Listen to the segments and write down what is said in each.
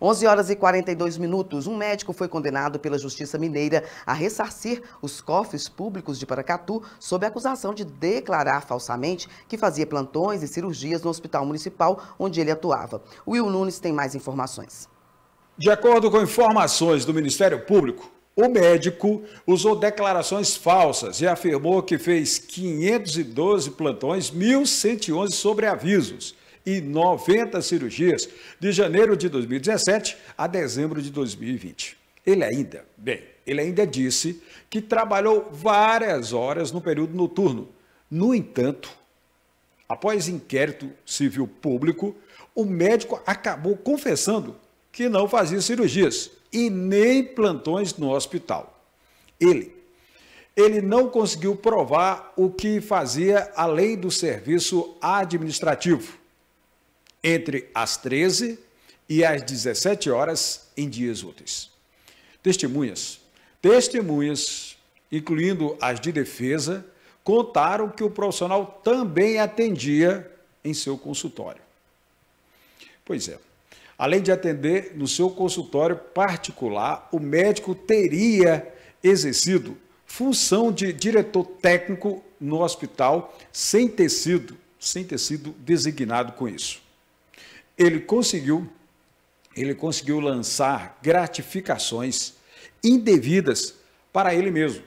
11 horas e 42 minutos, um médico foi condenado pela Justiça Mineira a ressarcir os cofres públicos de Paracatu sob a acusação de declarar falsamente que fazia plantões e cirurgias no hospital municipal onde ele atuava. Will Nunes tem mais informações. De acordo com informações do Ministério Público, o médico usou declarações falsas e afirmou que fez 512 plantões, 1.111 sobreavisos e 90 cirurgias de janeiro de 2017 a dezembro de 2020. Ele ainda, bem, ele ainda disse que trabalhou várias horas no período noturno. No entanto, após inquérito civil público, o médico acabou confessando que não fazia cirurgias e nem plantões no hospital. Ele ele não conseguiu provar o que fazia além do serviço administrativo entre as 13 e as 17 horas em dias úteis. Testemunhas. Testemunhas, incluindo as de defesa, contaram que o profissional também atendia em seu consultório. Pois é. Além de atender no seu consultório particular, o médico teria exercido função de diretor técnico no hospital sem ter sido, sem ter sido designado com isso ele conseguiu ele conseguiu lançar gratificações indevidas para ele mesmo,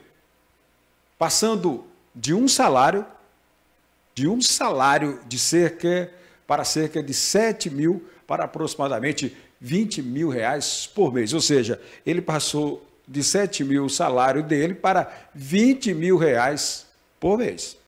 passando de um salário de um salário de cerca para cerca de 7 mil para aproximadamente 20 mil reais por mês. Ou seja, ele passou de 7 mil o salário dele para 20 mil reais por mês.